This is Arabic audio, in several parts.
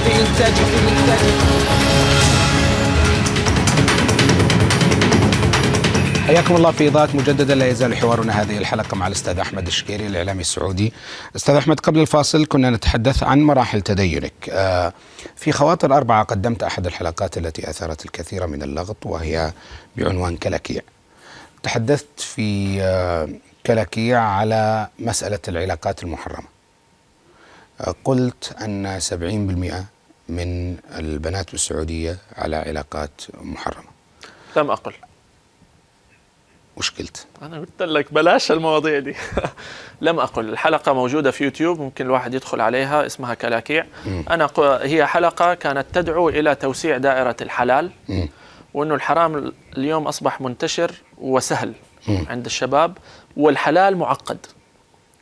في حياكم الله في إضاءة مجددة لا يزال حوارنا هذه الحلقة مع الأستاذ أحمد الشكيري الإعلامي السعودي أستاذ أحمد قبل الفاصل كنا نتحدث عن مراحل تدينك آه، في خواطر أربعة قدمت أحد الحلقات التي أثارت الكثير من اللغط وهي بعنوان كلاكيع تحدثت في آه، كلاكيع على مسألة العلاقات المحرمة قلت أن 70% من البنات بالسعودية على علاقات محرمة لم أقل مشكلت قلت؟ أنا قلت لك بلاش المواضيع دي لم أقل الحلقة موجودة في يوتيوب ممكن الواحد يدخل عليها اسمها كلاكيع م. أنا هي حلقة كانت تدعو إلى توسيع دائرة الحلال م. وأنه الحرام اليوم أصبح منتشر وسهل م. عند الشباب والحلال معقد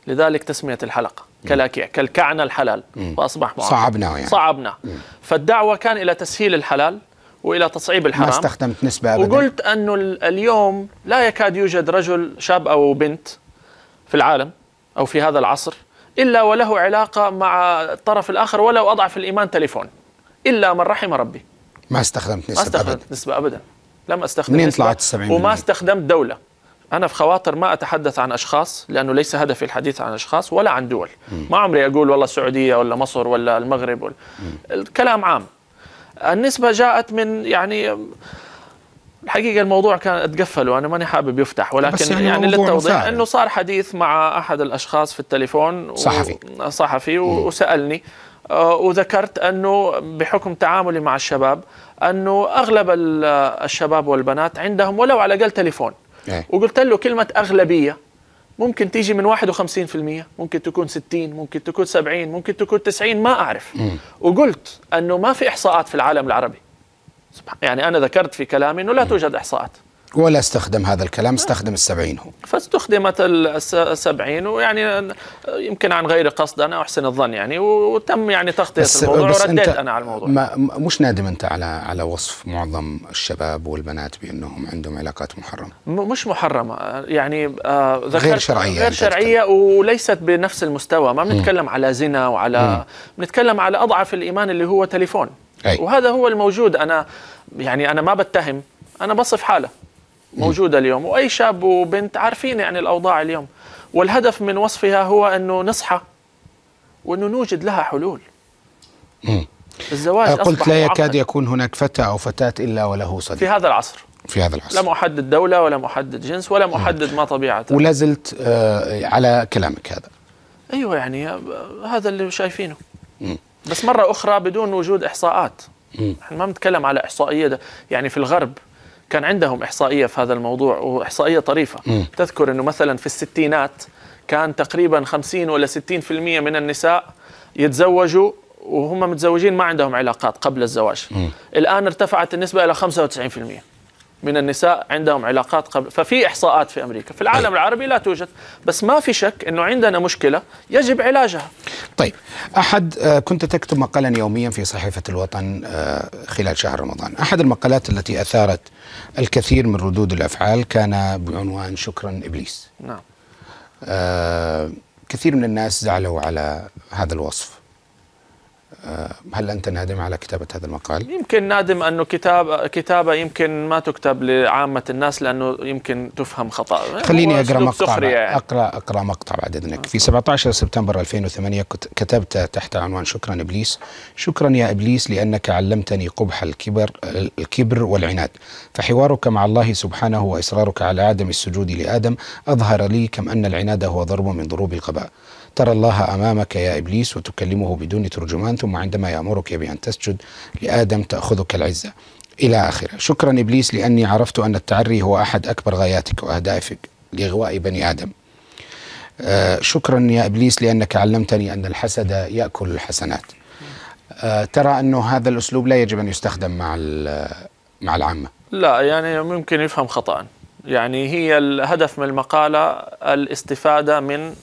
لذلك تسمية الحلقة كلاكيع كلكعنا الحلال فأصبح معرفة. صعبناه يعني صعبناه فالدعوة كان إلى تسهيل الحلال والى تصعيب الحرام ما استخدمت نسبه ابدا وقلت انه اليوم لا يكاد يوجد رجل شاب او بنت في العالم او في هذا العصر الا وله علاقه مع الطرف الاخر ولو اضعف الايمان تليفون الا من رحم ربي ما استخدمت نسبه ما استخدمت أبداً. نسبه ابدا لم استخدم منين طلعت 70 وما استخدمت دوله أنا في خواطر ما أتحدث عن أشخاص لأنه ليس هدفي الحديث عن أشخاص ولا عن دول م. ما عمري أقول والله السعودية ولا مصر ولا المغرب ولا الكلام عام النسبة جاءت من يعني الحقيقة الموضوع كان اتقفل وأنا ماني حابب يفتح ولكن يعني, يعني للتوضيح أنه صار حديث مع أحد الأشخاص في التليفون صحفي صحفي وسألني آه، وذكرت انه بحكم تعاملي مع الشباب انه اغلب الشباب والبنات عندهم ولو على الاقل تليفون إيه. وقلت له كلمه اغلبيه ممكن تيجي من 51% ممكن تكون 60 ممكن تكون 70 ممكن تكون 90 ما اعرف م. وقلت انه ما في احصاءات في العالم العربي يعني انا ذكرت في كلامي انه لا توجد احصاءات ولا استخدم هذا الكلام استخدم السبعين هو فاستخدمت السبعين ويعني يمكن عن غير قصد أنا أحسن الظن يعني وتم يعني تغطية الموضوع بس ورديت أنا على الموضوع ما مش نادم أنت على على وصف معظم الشباب والبنات بأنهم عندهم علاقات محرمة مش محرمة يعني آه غير شرعية غير شرعية وليست بنفس المستوى ما بنتكلم على زنا وعلى بنتكلم على أضعف الإيمان اللي هو تليفون أي. وهذا هو الموجود أنا يعني أنا ما بتهم أنا بصف حالة موجودة اليوم وأي شاب وبنت عارفين يعني الأوضاع اليوم والهدف من وصفها هو أنه نصحى وأنه نوجد لها حلول مم. الزواج آه، قلت لا يكاد يكون هناك فتى أو فتاة إلا وله صديق في هذا العصر في هذا العصر لم أحدد دولة ولا أحدد جنس ولا أحدد ما طبيعته ولا زلت آه على كلامك هذا أيوة يعني آه، هذا اللي شايفينه مم. بس مرة أخرى بدون وجود إحصاءات مم. احنا ما بنتكلم على إحصائية ده يعني في الغرب كان عندهم إحصائية في هذا الموضوع وإحصائية طريفة م. تذكر أنه مثلا في الستينات كان تقريبا 50 ولا 60% من النساء يتزوجوا وهم متزوجين ما عندهم علاقات قبل الزواج م. الآن ارتفعت النسبة إلى 95% من النساء عندهم علاقات قبل ففي إحصاءات في أمريكا في العالم العربي لا توجد بس ما في شك أنه عندنا مشكلة يجب علاجها طيب أحد آه، كنت تكتب مقالا يوميا في صحيفة الوطن آه، خلال شهر رمضان أحد المقالات التي أثارت الكثير من ردود الأفعال كان بعنوان شكرا إبليس نعم آه، كثير من الناس زعلوا على هذا الوصف هل أنت نادم على كتابة هذا المقال؟ يمكن نادم أنه كتاب كتابة يمكن ما تكتب لعامة الناس لأنه يمكن تفهم خطأ خليني أقرأ مقطع يعني. أقرأ أقرأ مقطع بعد إذنك في 17 سبتمبر 2008 كتبت تحت عنوان شكرا إبليس شكرا يا إبليس لأنك علمتني قبح الكبر الكبر والعناد فحوارك مع الله سبحانه وإصرارك على عدم السجود لآدم أظهر لي كم أن العناد هو ضرب من ضروب القباء ترى الله أمامك يا إبليس وتكلمه بدون ترجمان ثم ثم عندما يأمرك بأن تسجد لآدم تأخذك العزة إلى آخره شكرا إبليس لأني عرفت أن التعري هو أحد أكبر غاياتك وأهدافك لإغواء بني آدم آه شكرا يا إبليس لأنك علمتني أن الحسد يأكل الحسنات آه ترى أنه هذا الأسلوب لا يجب أن يستخدم مع مع العامة لا يعني ممكن يفهم خطأ يعني هي الهدف من المقالة الاستفادة من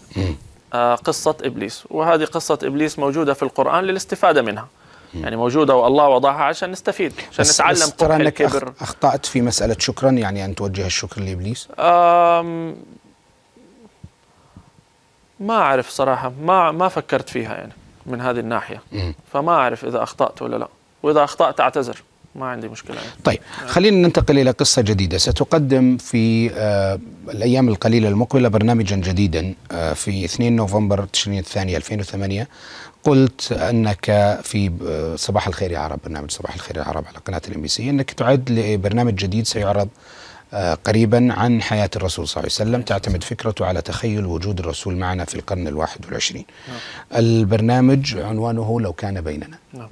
آه، قصة إبليس وهذه قصة إبليس موجودة في القرآن للاستفادة منها يعني موجوده والله وضعها عشان نستفيد عشان بس نتعلم بس ترى انك اخطات في مساله شكرا يعني ان توجه الشكر لابليس أم ما اعرف صراحه ما ما فكرت فيها يعني من هذه الناحيه فما اعرف اذا اخطات ولا لا واذا اخطات اعتذر ما عندي مشكلة طيب خلينا ننتقل إلى قصة جديدة ستقدم في آه الأيام القليلة المقبلة برنامجا جديدا آه في 2 نوفمبر تشرين الثاني 2008 قلت أنك في آه، صباح الخير يا عرب برنامج صباح الخير يا عرب على قناة الام بي سي أنك تعد لبرنامج جديد سيعرض آه، قريبا عن حياة الرسول صلى الله عليه وسلم تعتمد فكرته على تخيل وجود الرسول معنا في القرن الواحد والعشرين نعم. البرنامج عنوانه لو كان بيننا نعم.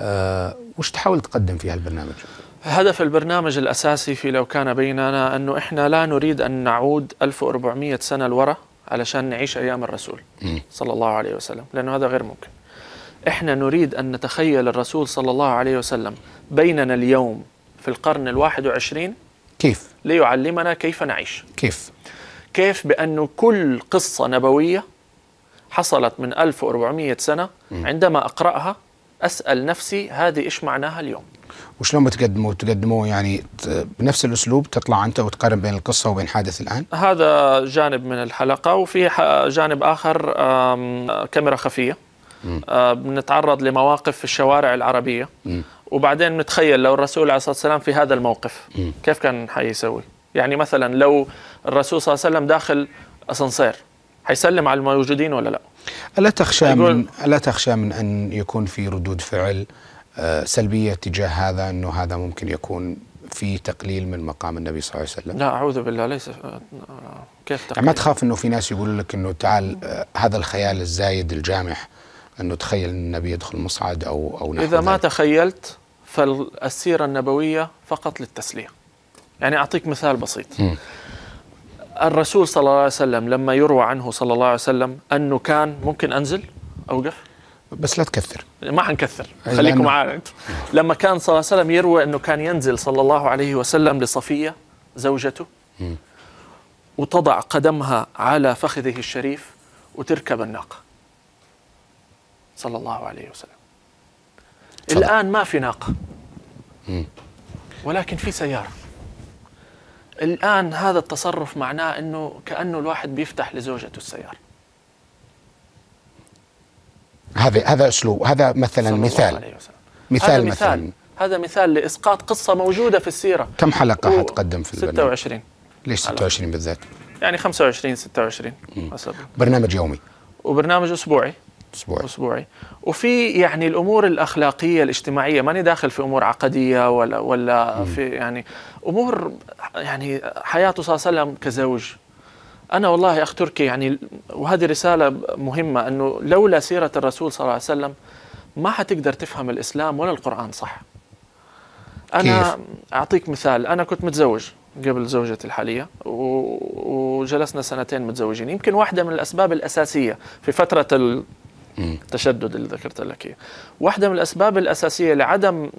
آه، وش تحاول تقدم في هالبرنامج؟ هدف البرنامج الأساسي في لو كان بيننا أنه إحنا لا نريد أن نعود 1400 سنة لورا علشان نعيش أيام الرسول صلى الله عليه وسلم لأنه هذا غير ممكن إحنا نريد أن نتخيل الرسول صلى الله عليه وسلم بيننا اليوم في القرن الواحد وعشرين كيف؟ ليعلمنا كيف نعيش كيف؟ كيف بأنه كل قصة نبوية حصلت من 1400 سنة عندما أقرأها اسال نفسي هذه ايش معناها اليوم وشلون بتقدموا تقدموا يعني بنفس الاسلوب تطلع انت وتقارن بين القصه وبين حادث الان هذا جانب من الحلقه وفي جانب اخر كاميرا خفيه آه، بنتعرض لمواقف في الشوارع العربيه م. وبعدين نتخيل لو الرسول عليه الصلاه والسلام في هذا الموقف م. كيف كان حيسوي يعني مثلا لو الرسول صلى الله عليه وسلم داخل اسانسير حيسلم على الموجودين ولا لا ألا تخشى من ألا تخشى من أن يكون في ردود فعل آه، سلبية تجاه هذا أنه هذا ممكن يكون في تقليل من مقام النبي صلى الله عليه وسلم لا أعوذ بالله ليس آه، كيف تقليل يعني ما تخاف أنه في ناس يقولوا لك أنه تعال آه، هذا الخيال الزايد الجامح أنه تخيل النبي يدخل مصعد أو أو إذا ذلك. ما تخيلت فالسيرة النبوية فقط للتسلية يعني أعطيك مثال بسيط م. الرسول صلى الله عليه وسلم لما يروى عنه صلى الله عليه وسلم انه كان ممكن انزل اوقف بس لا تكثر ما حنكثر خليكم معانا لما كان صلى الله عليه وسلم يروى انه كان ينزل صلى الله عليه وسلم لصفيه زوجته وتضع قدمها على فخذه الشريف وتركب الناقه صلى الله عليه وسلم صدق. الان ما في ناقه ولكن في سياره الآن هذا التصرف معناه أنه كأنه الواحد بيفتح لزوجته السيارة هذا هذا أسلوب هذا مثلا مثال مثال, مثال مثلا هذا مثال لإسقاط قصة موجودة في السيرة كم حلقة و... حتقدم في البرنامج؟ 26 ليش 26 بالذات؟ يعني 25 26 حسب برنامج يومي وبرنامج أسبوعي اسبوعي اسبوعي وفي يعني الامور الاخلاقيه الاجتماعيه ماني داخل في امور عقديه ولا ولا م. في يعني امور يعني حياته صلى الله عليه وسلم كزوج انا والله اخ تركي يعني وهذه رساله مهمه انه لولا سيره الرسول صلى الله عليه وسلم ما حتقدر تفهم الاسلام ولا القران صح انا كيف؟ اعطيك مثال انا كنت متزوج قبل زوجتي الحالية وجلسنا سنتين متزوجين يمكن واحدة من الأسباب الأساسية في فترة التشدد اللي ذكرت لك واحدة من الأسباب الأساسية لعدم